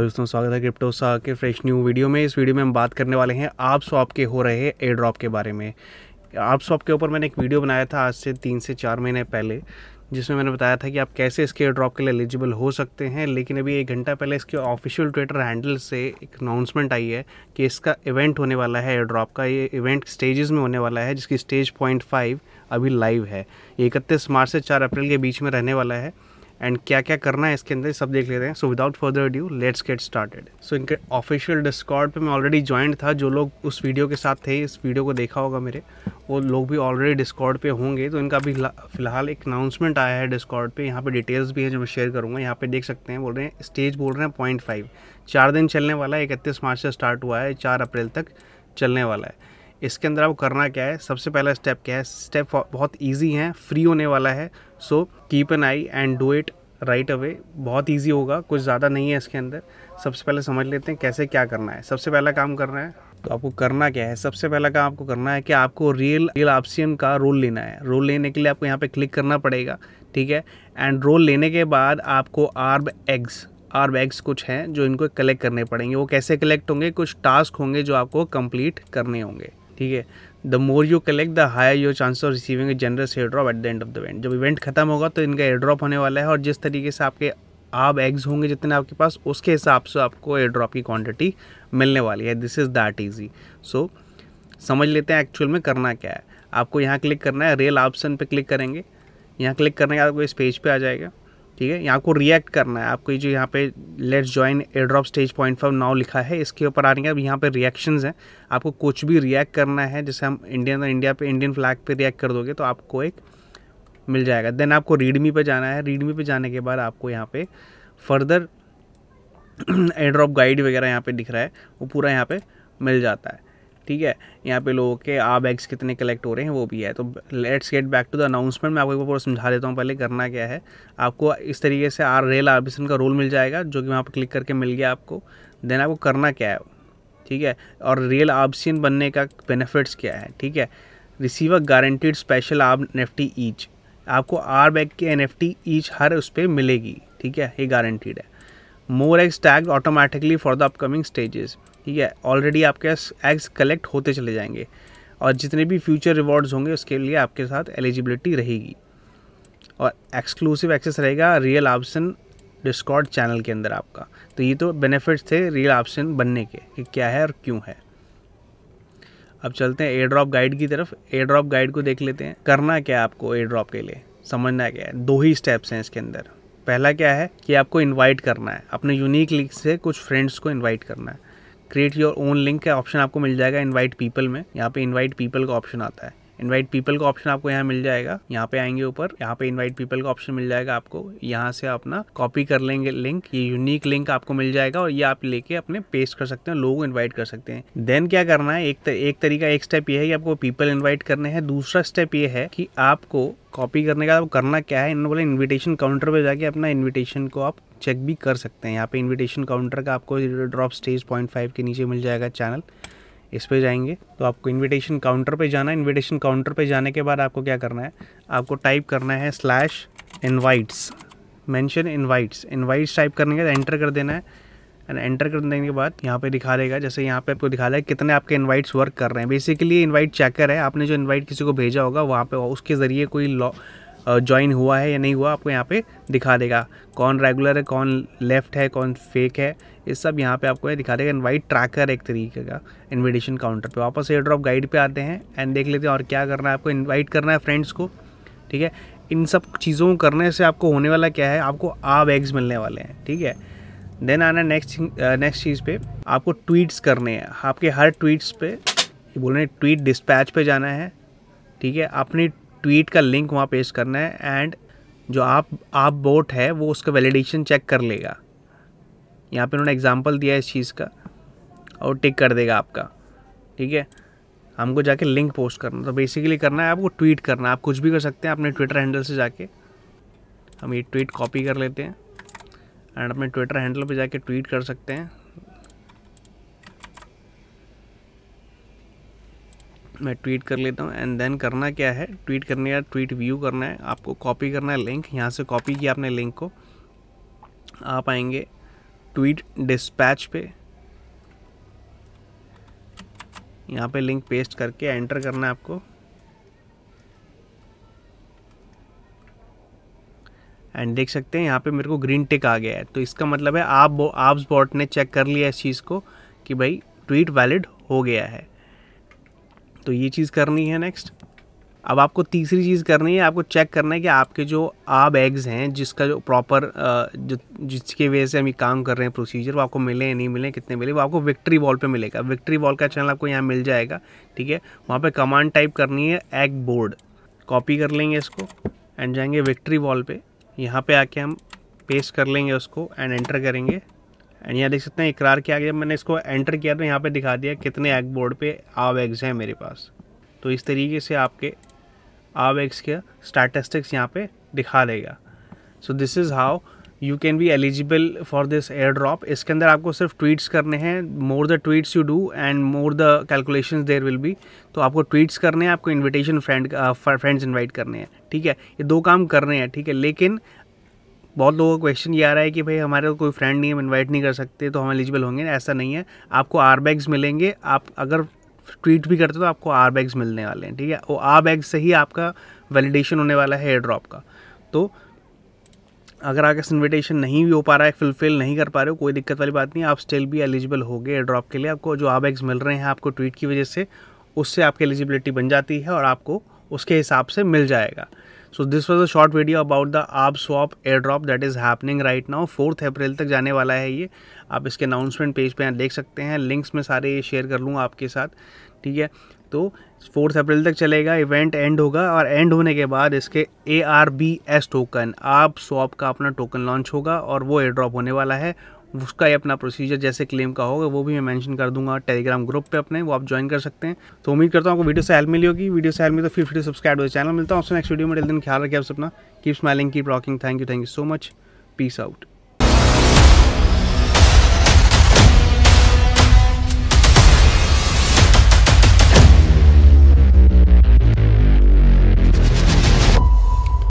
hello दोस्तों स्वागत है क्रिप्टोसा के फ्रेश न्यू वीडियो में इस वीडियो में हम बात करने वाले हैं आप स्वाप के हो रहे एयर ड्रॉप के बारे में आप स्वाप के ऊपर मैंने एक वीडियो बनाया था आज से तीन से चार महीने पहले जिसमें मैंने बताया था कि आप कैसे इसके एयर ड्रॉप के लिए एलिजिबल हो सकते हैं लेकिन अभी एक घंटा पहले इसके ऑफिशियल ट्विटर हैंडल से एक अनाउंसमेंट आई है कि इसका इवेंट होने वाला है एयर ड्रॉप का ये इवेंट स्टेजेस में होने वाला है जिसकी स्टेज पॉइंट फाइव अभी लाइव है इकतीस मार्च से चार अप्रैल के बीच में रहने वाला है एंड क्या क्या करना है इसके अंदर सब देख लेते हैं so without further due let's get started so इनके ऑफिशियल डिस्कॉर्ड पे मैं ऑलरेडी ज्वाइंट था जो लोग उस वीडियो के साथ थे इस वीडियो को देखा होगा मेरे वो लोग भी ऑलरेडी डिस्कॉर्ड पे होंगे तो इनका भी फिलहाल एक अनाउंसमेंट आया है डिस्कॉर्ड पे यहाँ पे डिटेल्स भी हैं जो मैं शेयर करूँगा यहाँ पे देख सकते हैं बोल रहे हैं स्टेज बोल रहे हैं पॉइंट फाइव चार दिन चलने वाला है इकतीस मार्च से स्टार्ट हुआ है चार अप्रैल तक चलने वाला है इसके अंदर आपको करना क्या है सबसे पहला स्टेप क्या है स्टेप बहुत ईजी है फ्री होने वाला है so keep an eye and do it right away बहुत ईजी होगा कुछ ज़्यादा नहीं है इसके अंदर सबसे पहले समझ लेते हैं कैसे क्या करना है सबसे पहला काम करना है तो आपको करना क्या है सबसे पहला काम आपको करना है कि आपको रियल रियल ऑप्शियन का रोल लेना है रोल लेने के लिए आपको यहाँ पे क्लिक करना पड़ेगा ठीक है एंड रोल लेने के बाद आपको आर्ब एग्स आर्ब एग्स कुछ हैं जो इनको कलेक्ट करने पड़ेंगे वो कैसे कलेक्ट होंगे कुछ टास्क होंगे जो आपको कंप्लीट करने होंगे ठीक है the more you collect the higher your chance of receiving a generous airdrop at the end of the event जब इवेंट खत्म होगा तो इनका एयर ड्रॉप होने वाला है और जिस तरीके से आपके आप एग्स होंगे जितने आपके पास उसके हिसाब से आपको एयर ड्रॉप की क्वांटिटी मिलने वाली है this is that easy so समझ लेते हैं एक्चुअल में करना क्या है आपको यहाँ क्लिक करना है रेल ऑप्शन पर क्लिक करेंगे यहाँ क्लिक करने के आपको इस पेज पर पे आ जाएगा ठीक है यहाँ को रिएक्ट करना है आपको जो यहाँ पे let's join airdrop stage point for now लिखा है इसके ऊपर आ रही है अब यहाँ पे रिएक्शंस हैं आपको कुछ भी रिएक्ट करना है जैसे हम इंडियन इंडिया पे इंडियन फ्लैग पे रिएक्ट कर दोगे तो आपको एक मिल जाएगा देन आपको रीडमी पर जाना है रीडमी पर जाने के बाद आपको यहाँ पर फर्दर एयर ड्रॉप गाइड वगैरह यहाँ पर दिख रहा है वो पूरा यहाँ पर मिल जाता है ठीक है यहाँ पे लोगों के आ बैग्स कितने कलेक्ट हो रहे हैं वो भी है तो let's get back to the announcement मैं आपको एक बार पूरा समझा देता हूँ पहले करना क्या है आपको इस तरीके से आर रेल आर्बिसन का रोल मिल जाएगा जो कि वहाँ पर क्लिक करके मिल गया आपको देन आपको करना क्या है ठीक है और रेल आर्बिसन बनने का बेनिफिट्स क्या है ठीक है receive a guaranteed special ARB N F T each आपको आर बैग के एन एफ टी ईच हर उस पर मिलेगी ठीक है ये गारंटीड है more X tag automatically for the upcoming stages ठीक है ऑलरेडी आपके पास एग्स कलेक्ट होते चले जाएंगे और जितने भी फ्यूचर रिवॉर्ड्स होंगे उसके लिए आपके साथ एलिजिबिलिटी रहेगी और एक्सक्लूसिव एक्सेस रहेगा रियल ऑप्शन डिस्कॉर्ड चैनल के अंदर आपका तो ये तो बेनिफिट्स थे रियल ऑप्शन बनने के कि क्या है और क्यों है अब चलते हैं एयर ड्रॉप गाइड की तरफ एयर ड्रॉप गाइड को देख लेते हैं करना क्या है आपको एयर ड्रॉप के लिए समझना क्या है दो ही स्टेप्स हैं इसके अंदर पहला क्या है कि आपको इनवाइट करना है अपने यूनिक लिंक से कुछ फ्रेंड्स को इनवाइट करना है क्रिएट योर ओन लिंक का ऑप्शन आपको मिल जाएगा इन्वाइट पीपल में यहाँ पे इन्वाइट पीपल का ऑप्शन आता है इन्वाइट पीपल का ऑप्शन आपको यहाँ मिल जाएगा यहाँ पे आएंगे ऊपर यहाँ पे इन्वाइट पीपल का ऑप्शन मिल जाएगा आपको यहाँ से अपना कॉपी कर लेंगे लिंक ये यूनिक लिंक आपको मिल जाएगा और ये आप लेके अपने पेस्ट कर सकते हैं लोगों को इन्वाइट कर सकते हैं देन क्या करना है एक, तर, एक तरीका एक स्टेप ये है कि आपको पीपल इन्वाइट करने हैं दूसरा स्टेप ये है कि आपको कॉपी करने का आप करना क्या है इन्होंने बोले इन्विटेशन काउंटर पे जाके अपना इन्विटेशन को आप चेक भी कर सकते हैं यहाँ पे इनविटेशन काउंटर का आपको ड्रॉप स्टेज पॉइंट फाइव के नीचे मिल जाएगा चैनल इस पर जाएंगे तो आपको इनविटेशन काउंटर पे जाना है इनविटेशन काउंटर पे जाने के बाद आपको क्या करना है आपको टाइप करना है slash invites mention invites invites type करने के बाद एंटर कर देना है एंड एंटर कर देने के बाद यहाँ पे दिखा देगा जैसे यहाँ पे आपको दिखा देगा कितने आपके इन्वाइट्स वर्क कर रहे हैं बेसिकली इन्वाइट चेकर है आपने जो इन्वाइट किसी को भेजा होगा वहाँ पर उसके ज़रिए कोई लॉ ज्वाइन हुआ है या नहीं हुआ आपको यहाँ पे दिखा देगा कौन रेगुलर है कौन लेफ़्ट है कौन फेक है ये सब यहाँ पे आपको दिखा देगा इनवाइट ट्रैकर एक तरीके का इनविटेशन काउंटर पे वापस एयर ड्रॉप गाइड पे आते हैं एंड देख लेते हैं और क्या करना है आपको इनवाइट करना है फ्रेंड्स को ठीक है इन सब चीज़ों को करने से आपको होने वाला क्या है आपको आब एग्स मिलने वाले हैं ठीक है देन आना नेक्स्ट नेक्स्ट चीज़ पे आपको ट्वीट्स करने हैं आपके हर ट्वीट्स पे ये बोल रहे हैं ट्वीट डिस्पैच पे जाना है ठीक है अपनी ट्वीट का लिंक वहाँ पेश करना है एंड जो आप आप बोट है वो उसका वैलिडेशन चेक कर लेगा यहाँ पे उन्होंने एग्जांपल दिया है इस चीज़ का और टिक कर देगा आपका ठीक है हमको जाके लिंक पोस्ट करना तो बेसिकली करना है आपको ट्वीट करना आप कुछ भी कर सकते हैं अपने ट्विटर हैंडल से जाके हम ये ट्वीट कॉपी कर लेते हैं एंड अपने ट्विटर हैंडल पे जाके ट्वीट कर सकते हैं मैं ट्वीट कर लेता हूँ एंड देन करना क्या है ट्वीट करने या ट्वीट व्यू करना है आपको कॉपी करना है लिंक यहाँ से कॉपी किया आपने लिंक को आप आएंगे ट्वीट डिस्पैच पे यहाँ पे लिंक पेस्ट करके एंटर करना है आपको एंड देख सकते हैं यहाँ पे मेरे को ग्रीन टिक आ गया है तो इसका मतलब है आप आप बॉट ने चेक कर लिया इस चीज़ को कि भाई ट्वीट वैलिड हो गया है तो ये चीज़ करनी है नेक्स्ट अब आपको तीसरी चीज़ करनी है आपको चेक करना है कि आपके जो आब एग्ज़ हैं जिसका जो प्रॉपर जो जिसके वजह से हम ये काम कर रहे हैं प्रोसीजर वो आपको मिले या नहीं मिले कितने मिले वो आपको विक्ट्री वॉल पे मिलेगा विक्ट्री वॉल का चैनल आपको यहाँ मिल जाएगा ठीक है वहाँ पे कमांड टाइप करनी है एग बोर्ड कॉपी कर लेंगे इसको एंड जाएंगे विक्ट्री वॉल पर यहाँ पर आके हम पेस्ट कर लेंगे उसको एंड एंटर करेंगे एंड यहाँ देख सकते हैं इकरार किया गया मैंने इसको एंटर किया तो यहाँ पे दिखा दिया कितने एग बोर्ड पे आव एग्स हैं मेरे पास तो इस तरीके से आपके आव एग्स के स्टैटिस्टिक्स यहाँ पे दिखा देगा so this is how you can be eligible for this airdrop इसके अंदर आपको सिर्फ ट्वीट्स करने हैं more the tweets you do and more the calculation there will be तो आपको ट्वीट्स करने हैं आपको इन्विटेशन फ्रेंड फ्रेंड्स इन्वाइट करने हैं ठीक है ये दो काम करने हैं ठीक है लेकिन बहुत लोगों का क्वेश्चन ये आ रहा है कि भाई हमारे कोई फ्रेंड नहीं है हम इन्वाइट नहीं कर सकते तो हम एलिजिबल होंगे ऐसा नहीं है आपको आर बैग्स मिलेंगे आप अगर ट्वीट भी करते हो तो आपको आर बैग्स मिलने वाले हैं ठीक है वो आर बैग से ही आपका वैलिडेशन होने वाला है एयर ड्रॉप का तो अगर आपका इन्विटेशन नहीं भी हो पा रहा है फुलफिल नहीं कर पा रहे हो कोई दिक्कत वाली बात नहीं आप स्टिल भी एलिजिबल हो गए एयर ड्रॉप के लिए आपको जो आर बैग्स मिल रहे हैं आपको ट्वीट की वजह से उससे आपकी एलिजिबिलिटी बन जाती है और आपको उसके हिसाब से मिल जाएगा so this was a short video about the Arbswap airdrop that is happening right now fourth April तक जाने वाला है ये आप इसके अनाउंसमेंट पेज यहाँ देख सकते हैं लिंक्स में सारे शेयर कर लूँगा आपके साथ ठीक है तो फोर्थ अप्रैल तक चलेगा इवेंट एंड होगा और एंड होने के बाद इसके A R B S token Arbswap का अपना टोकन लॉन्च होगा और वो एयर ड्रॉप होने वाला है उसका ही अपना प्रोसीजर जैसे क्लेम का होगा वो भी मैं मेंशन कर दूंगा टेलीग्राम ग्रुप पे अपने वो आप ज्वाइन कर सकते हैं तो उम्मीद करता हूँ आपको वीडियो से हेल्प मिली होगी वीडियो से हेल्प मिली तो फिर फिर सब्सक्राइब हो चैनल मिलता हूँ आपसे नेक्स्ट वीडियो में टेल दिन ख्याल रखें आप अपना keep smiling keep rocking thank you thank you so much peace out